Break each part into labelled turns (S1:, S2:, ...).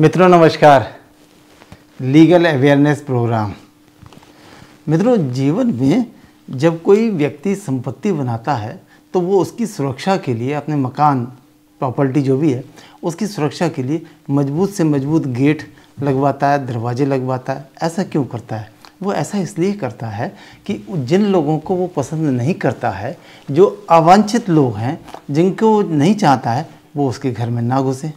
S1: मित्रों नमस्कार legal awareness programme मित्रों जीवन में जब कोई व्यक्ति संपत्ति बनाता है तो वो उसकी सुरक्षा के लिए अपने मकान प्रॉपर्टी जो भी है उसकी सुरक्षा के लिए मजबूत से मजबूत गेट लगवाता है दरवाजे लगवाता है ऐसा क्यों करता है वो ऐसा इसलिए करता है कि जिन लोगों को वो पसंद नहीं करता है जो अवांछित लोग हैं जिनको नहीं चाहता है वो उसके घर में ना घुसें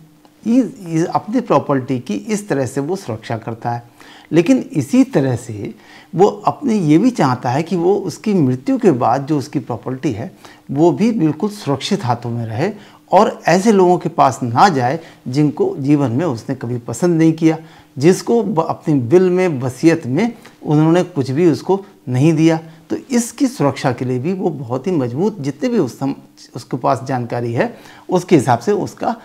S1: अपनी प्रॉपर्टी की इस तरह से वो सुरक्षा करता है लेकिन इसी तरह से वो अपने ये भी चाहता है कि वो उसकी मृत्यु के बाद जो उसकी प्रॉपर्टी है वो भी बिल्कुल सुरक्षित हाथों में रहे और ऐसे लोगों के पास ना जाए जिनको जीवन में उसने कभी पसंद नहीं किया जिसको अपने बिल में वसीयत में उन्होंने कुछ भी उसको नहीं दिया तो इसकी सुरक्षा के लिए भी वो बहुत ही मजबूत जितने भी उस उसके पास जानकारी है उसके हिसाब से उसका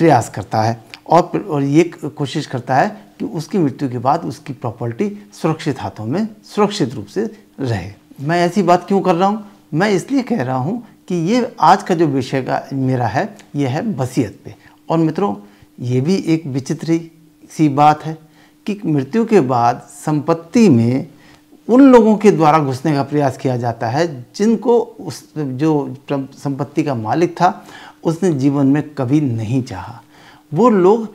S1: प्रयास करता है और और ये कोशिश करता है कि उसकी मृत्यु के बाद उसकी प्रॉपर्टी सुरक्षित हाथों में सुरक्षित रूप से रहे मैं ऐसी बात क्यों कर रहा हूँ मैं इसलिए कह रहा हूँ कि ये आज का जो विषय का मेरा है ये है वसीयत पे और मित्रों ये भी एक विचित्र सी बात है कि मृत्यु के बाद संपत्ति में उन लोगों के द्वारा घुसने का प्रयास किया जाता है जिनको उस जो संपत्ति का मालिक था उसने जीवन में कभी नहीं चाहा वो लोग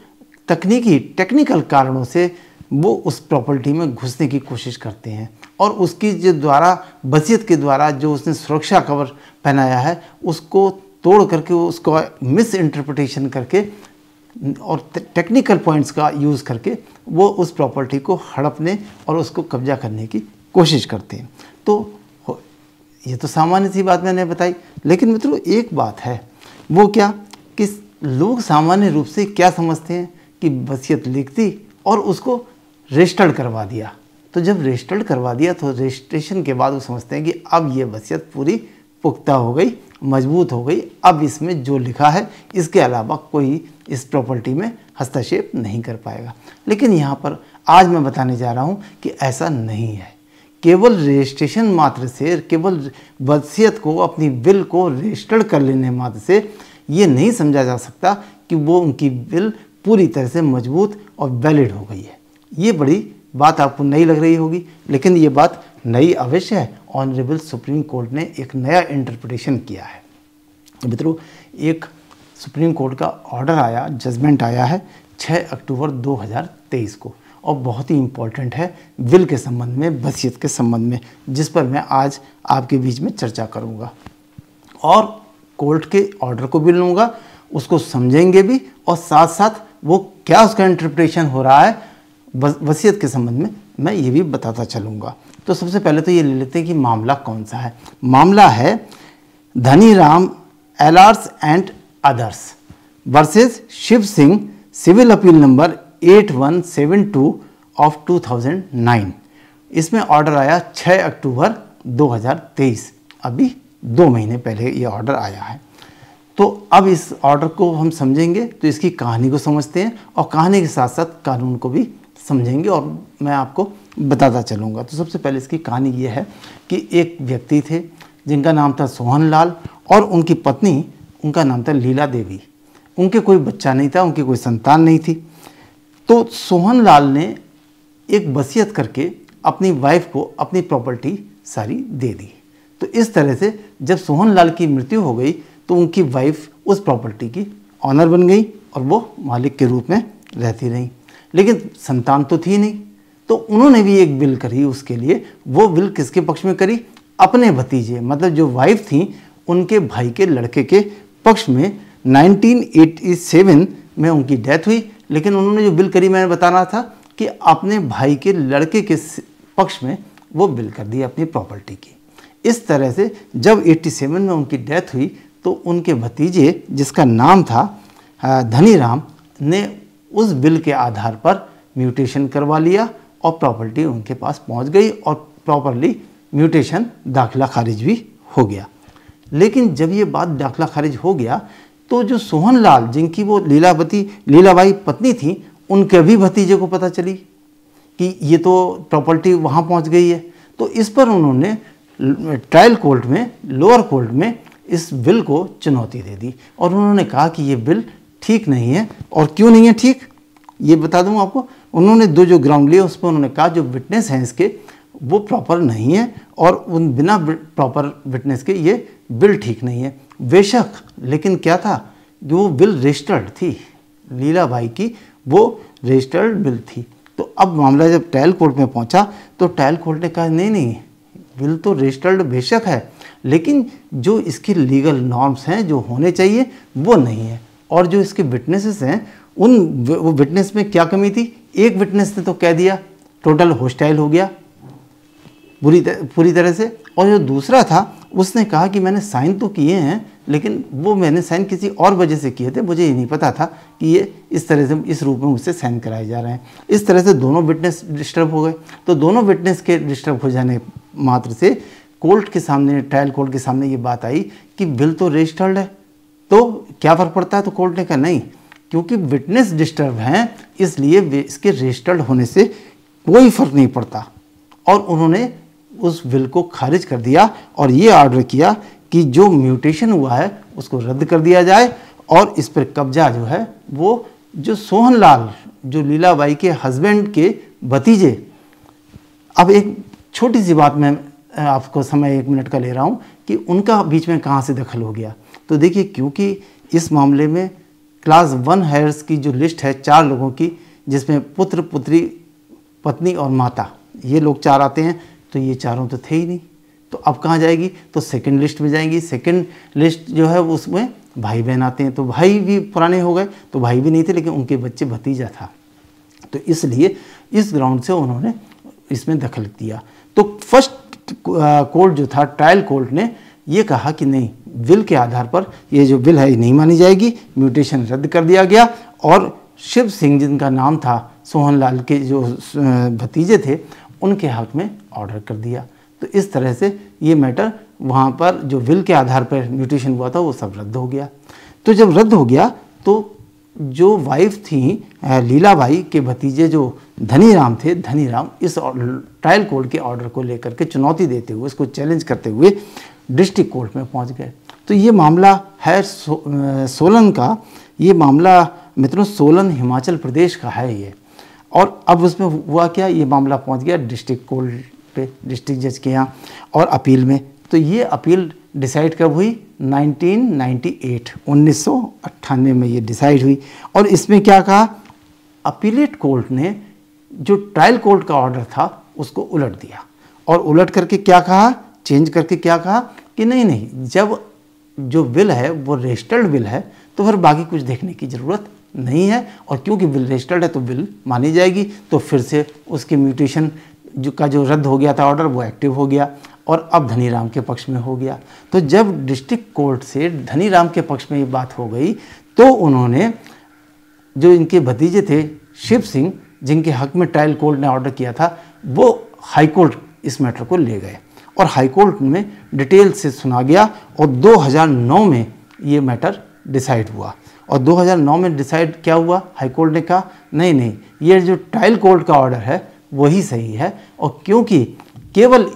S1: तकनीकी टेक्निकल कारणों से वो उस प्रॉपर्टी में घुसने की कोशिश करते हैं और उसकी जो द्वारा बसियत के द्वारा जो उसने सुरक्षा कवर पहनाया है उसको तोड़ करके उसको मिस इंटरप्रटेशन करके और टेक्निकल पॉइंट्स का यूज़ करके वो उस प्रॉपर्टी को हड़पने और उसको कब्जा करने की कोशिश करते हैं तो ये तो सामान्य सी बात मैंने बताई लेकिन मित्रों एक बात है वो क्या कि लोग सामान्य रूप से क्या समझते हैं कि वसीयत लिख दी और उसको रजिस्टर्ड करवा दिया तो जब रजिस्टर्ड करवा दिया तो रजिस्ट्रेशन के बाद वो समझते हैं कि अब ये वसीयत पूरी पुख्ता हो गई मजबूत हो गई अब इसमें जो लिखा है इसके अलावा कोई इस प्रॉपर्टी में हस्तक्षेप नहीं कर पाएगा लेकिन यहाँ पर आज मैं बताने जा रहा हूँ कि ऐसा नहीं है केवल रजिस्ट्रेशन मात्र से केवल वसीयत को अपनी बिल को रजिस्टर्ड कर लेने मात्र से ये नहीं समझा जा सकता कि वो उनकी बिल पूरी तरह से मजबूत और वैलिड हो गई है ये बड़ी बात आपको नई लग रही होगी लेकिन ये बात नई अवश्य है ऑनरेबल सुप्रीम कोर्ट ने एक नया इंटरप्रटेशन किया है मित्रों एक सुप्रीम कोर्ट का ऑर्डर आया जजमेंट आया है 6 अक्टूबर 2023 को और बहुत ही इम्पॉर्टेंट है विल के संबंध में वसीयत के संबंध में जिस पर मैं आज आपके बीच में चर्चा करूँगा और कोर्ट के ऑर्डर को भी लूँगा उसको समझेंगे भी और साथ साथ वो क्या उसका इंटरप्रिटेशन हो रहा है वसीयत के संबंध में मैं ये भी बताता चलूँगा तो सबसे पहले तो ये ले लेते हैं कि मामला कौन सा है मामला है धनी राम एलार्स and others versus Shiv Singh civil appeal number 8172 of 2009 इसमें ऑर्डर आया 6 अक्टूबर 2023 अभी दो महीने पहले ये ऑर्डर आया है तो अब इस ऑर्डर को हम समझेंगे तो इसकी कहानी को समझते हैं और कहानी के साथ साथ कानून को भी समझेंगे और मैं आपको बताता चलूँगा तो सबसे पहले इसकी कहानी ये है कि एक व्यक्ति थे जिनका नाम था सोहन लाल और उनकी पत्नी उनका नाम था लीला देवी उनके कोई बच्चा नहीं था उनकी कोई संतान नहीं थी तो सोहन लाल ने एक वसीयत करके अपनी वाइफ को अपनी प्रॉपर्टी सारी दे दी तो इस तरह से जब सोहन लाल की मृत्यु हो गई तो उनकी वाइफ उस प्रॉपर्टी की ऑनर बन गई और वो मालिक के रूप में रहती रही लेकिन संतान तो थी नहीं तो उन्होंने भी एक बिल करी उसके लिए वो बिल किसके पक्ष में करी अपने भतीजे मतलब जो वाइफ थी उनके भाई के लड़के के पक्ष में 1987 में उनकी डेथ हुई लेकिन उन्होंने जो बिल करी मैंने बताना था कि अपने भाई के लड़के के पक्ष में वो बिल कर दी अपनी प्रॉपर्टी की इस तरह से जब 87 में उनकी डेथ हुई तो उनके भतीजे जिसका नाम था धनी राम ने उस बिल के आधार पर म्यूटेशन करवा लिया और प्रॉपर्टी उनके पास पहुंच गई और प्रॉपरली म्यूटेशन दाखिला खारिज भी हो गया लेकिन जब ये बात दाखिला खारिज हो गया तो जो सोहन लाल जिनकी वो लीलावती लीलाबाई पत्नी थी उनके भी भतीजे को पता चली कि ये तो प्रॉपर्टी वहाँ पहुँच गई है तो इस पर उन्होंने ट्रायल कोर्ट में लोअर कोर्ट में इस बिल को चुनौती दे दी और उन्होंने कहा कि ये बिल ठीक नहीं है और क्यों नहीं है ठीक ये बता दूँ आपको उन्होंने दो जो ग्राउंड लिए उस पर उन्होंने कहा जो विटनेस हैं इसके वो प्रॉपर नहीं है और उन बिना प्रॉपर विटनेस के ये बिल ठीक नहीं है बेशक लेकिन क्या था जो बिल रजिस्टर्ड थी लीला भाई की वो रजिस्टर्ड बिल थी तो अब मामला जब ट्रायल कोर्ट में पहुंचा तो ट्रायल कोर्ट ने कहा नहीं नहीं बिल तो रजिस्टर्ड बेशक है लेकिन जो इसकी लीगल नॉर्म्स हैं जो होने चाहिए वो नहीं है और जो इसके विटनेसेस हैं उन वो विटनेस में क्या कमी थी एक विटनेस ने तो कह दिया टोटल होस्टाइल हो गया बुरी पूरी तरह से और जो दूसरा था उसने कहा कि मैंने साइन तो किए हैं लेकिन वो मैंने साइन किसी और वजह से किए थे मुझे ये नहीं पता था कि ये इस तरह से इस रूप में मुझसे साइन कराए जा रहे हैं इस तरह से दोनों विटनेस डिस्टर्ब हो गए तो दोनों विटनेस के डिस्टर्ब हो जाने मात्र से कोर्ट के सामने ट्रायल कोर्ट के सामने ये बात आई कि बिल तो रजिस्टर्ड है तो क्या फ़र्क पड़ता है तो कोर्ट ने कहा नहीं क्योंकि विटनेस डिस्टर्ब हैं इसलिए इसके रजिस्टर्ड होने से कोई फ़र्क नहीं पड़ता और उन्होंने उस बिल को खारिज कर दिया और ये ऑर्डर किया कि जो म्यूटेशन हुआ है उसको रद्द कर दिया जाए और इस पर कब्जा जो है वो जो सोहन लाल जो लीलाबाई के हस्बैंड के भतीजे अब एक छोटी सी बात मैं आपको समय एक मिनट का ले रहा हूँ कि उनका बीच में कहाँ से दखल हो गया तो देखिए क्योंकि इस मामले में क्लास वन हायर्स की जो लिस्ट है चार लोगों की जिसमें पुत्र पुत्री पत्नी और माता ये लोग चार आते हैं तो ये चारों तो थे ही नहीं तो अब कहाँ जाएगी तो सेकंड लिस्ट में जाएंगी सेकंड लिस्ट जो है उसमें भाई बहन आते हैं तो भाई भी पुराने हो गए तो भाई भी नहीं थे लेकिन उनके बच्चे भतीजा था तो इसलिए इस ग्राउंड से उन्होंने इसमें दखल दिया तो फर्स्ट कोर्ट जो था ट्रायल कोर्ट ने ये कहा कि नहीं विल के आधार पर ये जो विल है ये नहीं मानी जाएगी म्यूटेशन रद्द कर दिया गया और शिव सिंह जिनका नाम था सोहन लाल के जो भतीजे थे उनके हक में ऑर्डर कर दिया तो इस तरह से ये मैटर वहाँ पर जो विल के आधार पर म्यूटेशन हुआ था वो सब रद्द हो गया तो जब रद्द हो गया तो जो वाइफ थी लीलाबाई के भतीजे जो धनी राम थे धनी राम इस ट्रायल कोर्ट के ऑर्डर को लेकर के चुनौती देते हुए इसको चैलेंज करते हुए डिस्ट्रिक्ट कोर्ट में पहुंच गए तो ये मामला है सो, सोलन का ये मामला मित्रों सोलन हिमाचल प्रदेश का है ये और अब उसमें हुआ क्या ये मामला पहुंच गया डिस्ट्रिक्ट कोर्ट पे डिस्ट्रिक्ट जज के यहाँ और अपील में तो ये अपील डिसाइड कब हुई 1998 1998 में ये डिसाइड हुई और इसमें क्या कहा अपीलेट कोर्ट ने जो ट्रायल कोर्ट का ऑर्डर था उसको उलट दिया और उलट करके क्या कहा चेंज करके क्या कहा कि नहीं नहीं जब जो बिल है वो रजिस्टर्ड बिल है तो फिर बाकी कुछ देखने की ज़रूरत नहीं है और क्योंकि बिल रजिस्टर्ड है तो बिल मानी जाएगी तो फिर से उसकी म्यूटेशन जो का जो रद्द हो गया था ऑर्डर वो एक्टिव हो गया और अब धनी राम के पक्ष में हो गया तो जब डिस्ट्रिक्ट कोर्ट से धनी राम के पक्ष में ये बात हो गई तो उन्होंने जो इनके भतीजे थे शिव सिंह जिनके हक में ट्रायल कोर्ट ने ऑर्डर किया था वो हाई कोर्ट इस मैटर को ले गए और हाई कोर्ट में डिटेल से सुना गया और 2009 में ये मैटर डिसाइड हुआ और 2009 में डिसाइड क्या हुआ हाई कोर्ट ने कहा नहीं नहीं ये जो ट्रायल कोर्ट का ऑर्डर है वही सही है और क्योंकि केवल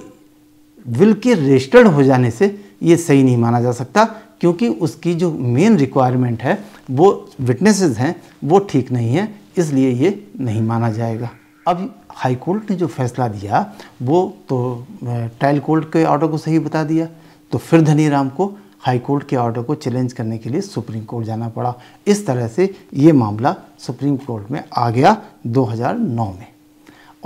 S1: विल के रजिस्टर्ड हो जाने से ये सही नहीं माना जा सकता क्योंकि उसकी जो मेन रिक्वायरमेंट है वो विटनेसेस हैं वो ठीक नहीं है इसलिए ये नहीं माना जाएगा अब हाई कोर्ट ने जो फैसला दिया वो तो ट्रायल कोर्ट के ऑर्डर को सही बता दिया तो फिर धनी राम को हाई कोर्ट के ऑर्डर को चैलेंज करने के लिए सुप्रीम कोर्ट जाना पड़ा इस तरह से ये मामला सुप्रीम कोर्ट में आ गया 2009 में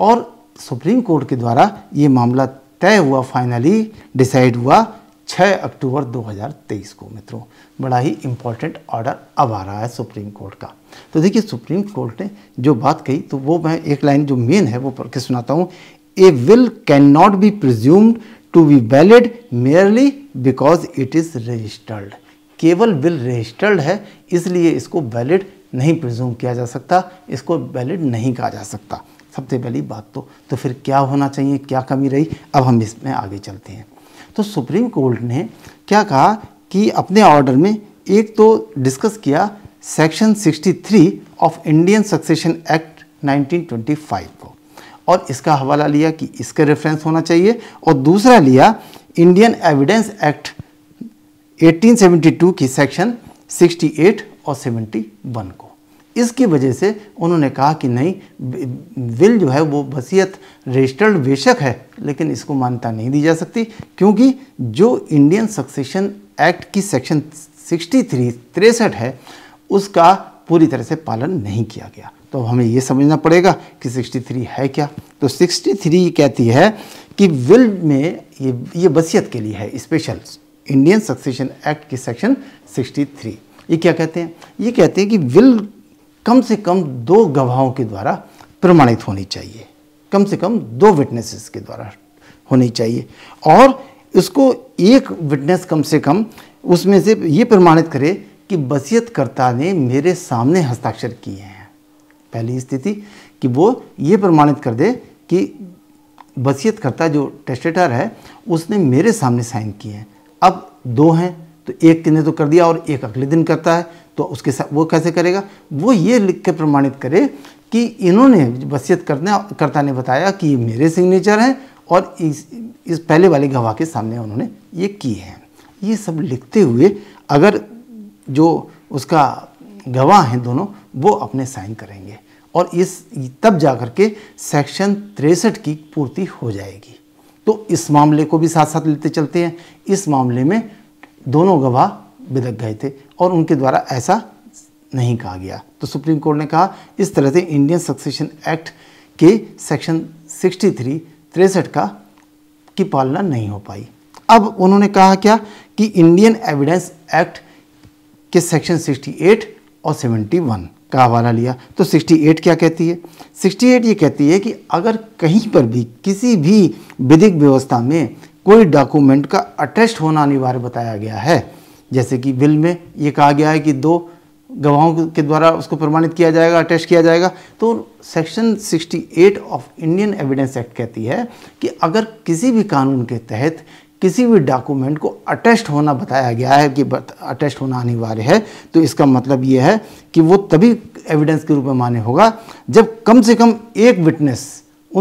S1: और सुप्रीम कोर्ट के द्वारा ये मामला तय हुआ फाइनली डिसाइड हुआ 6 अक्टूबर 2023 को मित्रों बड़ा ही इम्पोर्टेंट ऑर्डर अब आ रहा है सुप्रीम कोर्ट का तो देखिए सुप्रीम कोर्ट ने जो बात कही तो वो मैं एक लाइन जो मेन है वो पढ़ के सुनाता हूँ a will cannot be presumed to be valid merely because it is registered केवल बिल रजिस्टर्ड है इसलिए इसको वैलिड नहीं प्रिज्यूम किया जा सकता इसको वैलिड नहीं कहा जा सकता सबसे पहली बात तो तो फिर क्या होना चाहिए क्या कमी रही अब हम इसमें आगे चलते हैं तो सुप्रीम कोर्ट ने क्या कहा कि अपने ऑर्डर में एक तो डिस्कस किया section 63 of Indian succession act 1925 और इसका हवाला लिया कि इसका रेफरेंस होना चाहिए और दूसरा लिया इंडियन एविडेंस एक्ट 1872 की सेक्शन 68 और 71 को इसकी वजह से उन्होंने कहा कि नहीं विल जो है वो वसीयत रजिस्टर्ड बेशक है लेकिन इसको मान्यता नहीं दी जा सकती क्योंकि जो इंडियन सक्सेशन एक्ट की सेक्शन 63 तिरसठ है उसका पूरी तरह से पालन नहीं किया गया तो हमें ये समझना पड़ेगा कि 63 है क्या तो 63 कहती है कि विल में ये ये वसीयत के लिए है स्पेशल इंडियन सक्सेशन एक्ट की सेक्शन 63 ये क्या कहते हैं ये कहते हैं कि विल कम से कम दो गवाहों के द्वारा प्रमाणित होनी चाहिए कम से कम दो विटनेसेस के द्वारा होनी चाहिए और इसको एक विटनेस कम से कम उसमें से ये प्रमाणित करे कि वसीयतकर्ता ने मेरे सामने हस्ताक्षर किए हैं पहली स्थिति कि वो ये प्रमाणित कर दे कि वसीयत करता जो टेस्टेटर है उसने मेरे सामने साइन किए हैं अब दो हैं तो एक ने तो कर दिया और एक अगले दिन करता है तो उसके साथ वो कैसे करेगा वो ये लिख के प्रमाणित करे कि इन्होंने बसियत करने करता ने बताया कि ये मेरे सिग्नेचर हैं और इस इस पहले वाले गवाह के सामने उन्होंने ये की है ये सब लिखते हुए अगर जो उसका गवाह हैं दोनों वो अपने साइन करेंगे और इस तब जाकर के सेक्शन तिरसठ की पूर्ति हो जाएगी तो इस मामले को भी साथ साथ लेते चलते हैं इस मामले में दोनों गवाह बिदक गए थे और उनके द्वारा ऐसा नहीं कहा गया तो सुप्रीम कोर्ट ने कहा इस तरह से इंडियन सक्सेशन एक्ट के सेक्शन 63 थ्री तिरसठ का की पालना नहीं हो पाई अब उन्होंने कहा क्या कि इंडियन एविडेंस एक्ट के सेक्शन 68 और 71 का हवाला लिया तो 68 क्या कहती है 68 ये कहती है कि अगर कहीं पर भी किसी भी विधिक व्यवस्था में कोई डॉक्यूमेंट का अटेस्ट होना अनिवार्य बताया गया है जैसे कि बिल में ये कहा गया है कि दो गवाहों के द्वारा उसको प्रमाणित किया जाएगा अटैच किया जाएगा तो section 68 of Indian evidence act कहती है कि अगर किसी भी कानून के तहत किसी भी डॉक्यूमेंट को अटेस्ट होना बताया गया है कि अटेस्ट होना अनिवार्य है तो इसका मतलब ये है कि वो तभी एविडेंस के रूप में माने होगा जब कम से कम एक विटनेस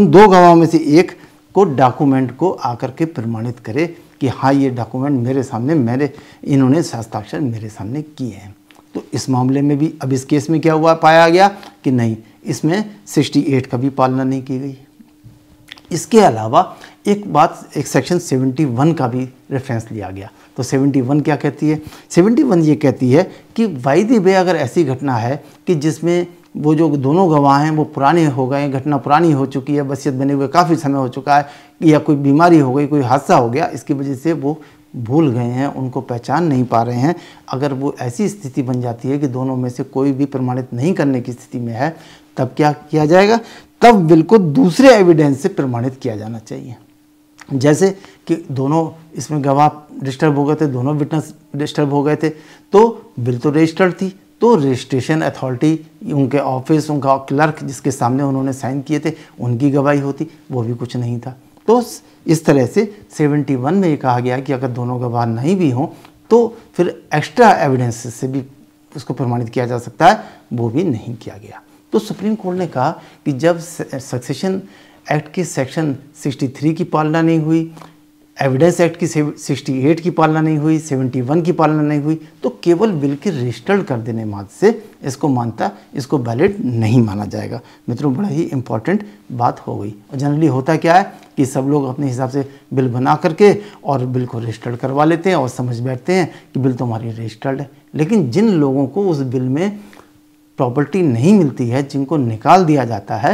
S1: उन दो गवाहों में से एक को डॉक्यूमेंट को आकर के प्रमाणित करे कि हाँ ये डॉक्यूमेंट मेरे सामने मेरे इन्होंने हस्ताक्षर मेरे सामने किए हैं तो इस मामले में भी अब इस केस में क्या हुआ पाया गया कि नहीं इसमें सिक्सटी एट का भी पालना नहीं की गई इसके अलावा एक बात एक सेक्शन 71 का भी रेफरेंस लिया गया तो 71 क्या कहती है 71 ये कहती है कि वाई दी वे अगर ऐसी घटना है कि जिसमें वो जो दोनों गवाह हैं वो पुराने हो गए घटना पुरानी हो चुकी है वसीयत बने हुए काफ़ी समय हो चुका है या कोई बीमारी हो गई कोई हादसा हो गया इसकी वजह से वो भूल गए हैं उनको पहचान नहीं पा रहे हैं अगर वो ऐसी स्थिति बन जाती है कि दोनों में से कोई भी प्रमाणित नहीं करने की स्थिति में है तब क्या किया जाएगा तब बिल को दूसरे एविडेंस से प्रमाणित किया जाना चाहिए जैसे कि दोनों इसमें गवाह डिस्टर्ब हो गए थे दोनों विटनेस डिस्टर्ब हो गए थे तो बिल तो रजिस्टर्ड थी तो रजिस्ट्रेशन अथॉरिटी उनके ऑफिस उनका क्लर्क जिसके सामने उन्होंने साइन किए थे उनकी गवाही होती वो भी कुछ नहीं था तो इस तरह से 71 में ये कहा गया कि अगर दोनों गवाह नहीं भी हों तो फिर एक्स्ट्रा एविडेंस से भी उसको प्रमाणित किया जा सकता है वो भी नहीं किया गया तो सुप्रीम कोर्ट ने कहा कि जब सक्सेशन एक्ट के सेक्शन 63 की पालना नहीं हुई एविडेंस एक्ट की 68 की पालना नहीं हुई 71 की पालना नहीं हुई तो केवल बिल के रजिस्टर्ड कर देने मात्र से इसको मानता इसको वैलिड नहीं माना जाएगा मित्रों बड़ा ही इम्पॉर्टेंट बात हो गई और जनरली होता क्या है कि सब लोग अपने हिसाब से बिल बना करके और बिल को रजिस्टर्ड करवा लेते हैं और समझ बैठते हैं कि बिल तो हमारी रजिस्टर्ड है लेकिन जिन लोगों को उस बिल में प्रॉपर्टी नहीं मिलती है जिनको निकाल दिया जाता है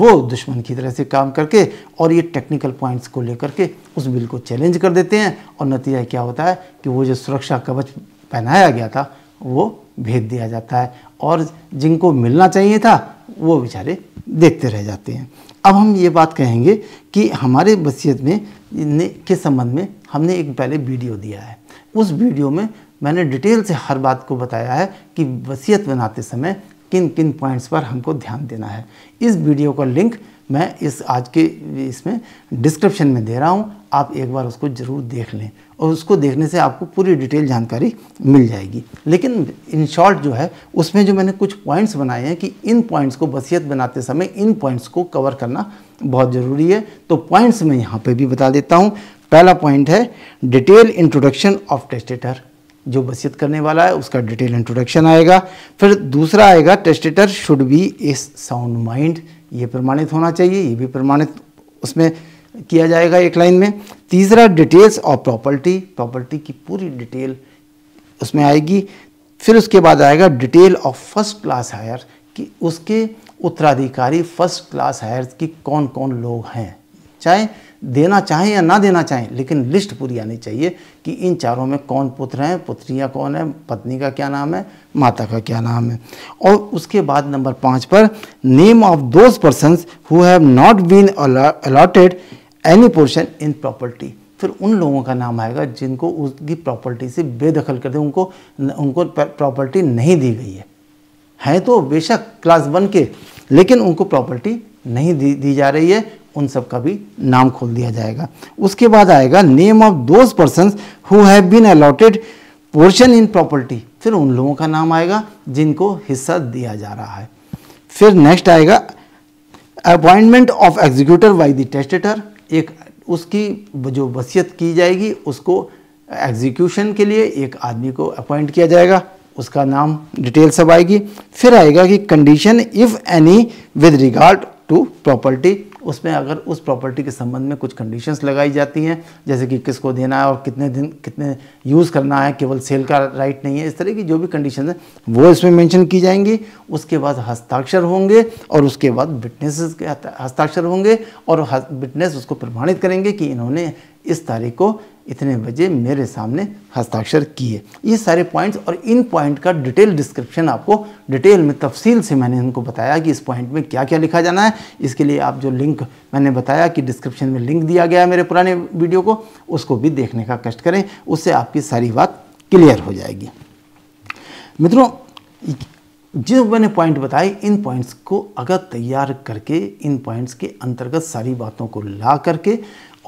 S1: वो दुश्मन की तरह से काम करके और ये टेक्निकल पॉइंट्स को लेकर के उस बिल को चैलेंज कर देते हैं और नतीजा क्या होता है कि वो जो सुरक्षा कवच पहनाया गया था वो भेज दिया जाता है और जिनको मिलना चाहिए था वो बेचारे देखते रह जाते हैं अब हम ये बात कहेंगे कि हमारे बसीत में के संबंध में हमने एक पहले वीडियो दिया है उस वीडियो में मैंने डिटेल से हर बात को बताया है कि वसीयत बनाते समय किन किन पॉइंट्स पर हमको ध्यान देना है इस वीडियो का लिंक मैं इस आज के इसमें डिस्क्रिप्शन में दे रहा हूँ आप एक बार उसको ज़रूर देख लें और उसको देखने से आपको पूरी डिटेल जानकारी मिल जाएगी लेकिन इन शॉर्ट जो है उसमें जो मैंने कुछ पॉइंट्स बनाए हैं कि इन पॉइंट्स को बसियत बनाते समय इन पॉइंट्स को कवर करना बहुत ज़रूरी है तो पॉइंट्स मैं यहाँ पर भी बता देता हूँ पहला पॉइंट है डिटेल इंट्रोडक्शन ऑफ टेस्टेटर जो बसियत करने वाला है उसका डिटेल इंट्रोडक्शन आएगा फिर दूसरा आएगा testator should be a sound mind ये प्रमाणित होना चाहिए ये भी प्रमाणित उसमें किया जाएगा एक लाइन में तीसरा डिटेल्स और प्रॉपर्टी प्रॉपर्टी की पूरी डिटेल उसमें आएगी फिर उसके बाद आएगा detail of first class heir कि उसके उत्तराधिकारी फर्स्ट क्लास हायर की कौन कौन लोग हैं चाहे देना चाहें या ना देना चाहें लेकिन लिस्ट पूरी आनी चाहिए कि इन चारों में कौन पुत्र हैं पुत्रियाँ कौन है पत्नी का क्या नाम है माता का क्या नाम है और उसके बाद नंबर पाँच पर name of those person who have not been allotted any portion in property फिर उन लोगों का नाम आएगा जिनको उसकी प्रॉपर्टी से बेदखल कर दे उनको उनको प्रॉपर्टी नहीं दी गई है हैं तो बेशक क्लास वन के लेकिन उनको प्रॉपर्टी नहीं दी दी जा रही है उन सब का भी नाम खोल दिया जाएगा उसके बाद आएगा name of those person who have been allotted portion in property फिर उन लोगों का नाम आएगा जिनको हिस्सा दिया जा रहा है फिर नेक्स्ट आएगा appointment of executor by the testator एक उसकी जो वसीयत की जाएगी उसको एग्जीक्यूशन के लिए एक आदमी को अपॉइंट किया जाएगा उसका नाम डिटेल सब आएगी फिर आएगा कि condition if any with regard to property उसमें अगर उस प्रॉपर्टी के संबंध में कुछ कंडीशंस लगाई जाती हैं जैसे कि किसको देना है और कितने दिन कितने यूज़ करना है केवल सेल का राइट नहीं है इस तरह की जो भी कंडीशन है वो इसमें मेंशन की जाएंगी उसके बाद हस्ताक्षर होंगे और उसके बाद विटनेसेस के हस्ताक्षर होंगे और विटनेस उसको प्रमाणित करेंगे कि इन्होंने इस तारीख को इतने बजे मेरे सामने हस्ताक्षर किए ये सारे पॉइंट्स और इन पॉइंट का डिटेल डिस्क्रिप्शन आपको डिटेल में तफसील से मैंने इनको बताया कि इस पॉइंट में क्या क्या लिखा जाना है इसके लिए आप जो लिंक मैंने बताया कि डिस्क्रिप्शन में लिंक दिया गया है मेरे पुराने वीडियो को उसको भी देखने का कष्ट करें उससे आपकी सारी बात क्लियर हो जाएगी मित्रों जो मैंने पॉइंट बताए इन पॉइंट्स को अगर तैयार करके इन पॉइंट्स के अंतर्गत सारी बातों को ला करके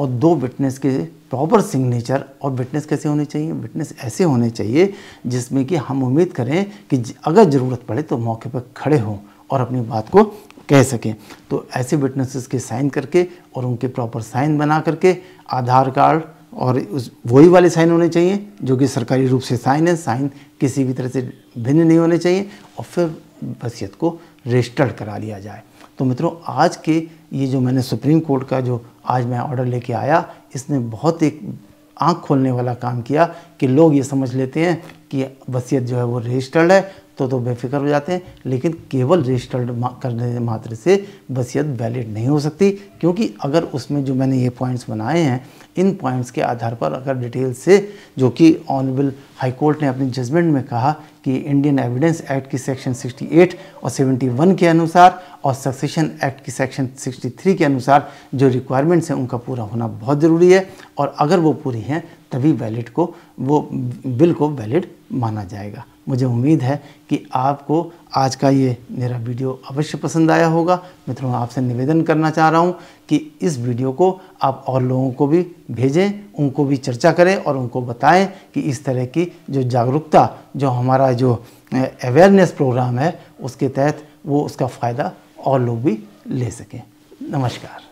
S1: और दो विटनेस के प्रॉपर सिग्नेचर और विटनेस कैसे होने चाहिए विटनेस ऐसे होने चाहिए जिसमें कि हम उम्मीद करें कि अगर ज़रूरत पड़े तो मौके पर खड़े हों और अपनी बात को कह सकें तो ऐसे विटनेसेस के साइन करके और उनके प्रॉपर साइन बना करके आधार कार्ड और उस वही वाले साइन होने चाहिए जो कि सरकारी रूप से साइन है साइन किसी भी तरह से भिन्न नहीं होने चाहिए और फिर वसीयत को रजिस्टर्ड करा लिया जाए तो मित्रों आज के ये जो मैंने सुप्रीम कोर्ट का जो आज मैं ऑर्डर लेके आया इसने बहुत एक आँख खोलने वाला काम किया कि लोग ये समझ लेते हैं कि वसीयत जो है वो रजिस्टर्ड है तो तो बेफिक्र हो जाते हैं लेकिन केवल रजिस्टर्ड करने मात्र से वसीयत वैलिड नहीं हो सकती क्योंकि अगर उसमें जो मैंने ये पॉइंट्स बनाए हैं इन पॉइंट्स के आधार पर अगर डिटेल से जो कि ऑनरेबल हाईकोर्ट ने अपने जजमेंट में कहा कि इंडियन एविडेंस एक्ट की सेक्शन 68 और 71 के अनुसार और सक्सेशन एक्ट की सेक्शन 63 के अनुसार जो रिक्वायरमेंट्स हैं उनका पूरा होना बहुत ज़रूरी है और अगर वो पूरी हैं तभी वैलिड को वो बिल को वैलिड माना जाएगा मुझे उम्मीद है कि आपको आज का ये मेरा वीडियो अवश्य पसंद आया होगा मित्रों आपसे निवेदन करना चाह रहा हूँ कि इस वीडियो को आप और लोगों को भी भेजें उनको भी चर्चा करें और उनको बताएं कि इस तरह की जो जागरूकता जो हमारा जो अवेयरनेस प्रोग्राम है उसके तहत वो उसका फ़ायदा और लोग भी ले सकें नमस्कार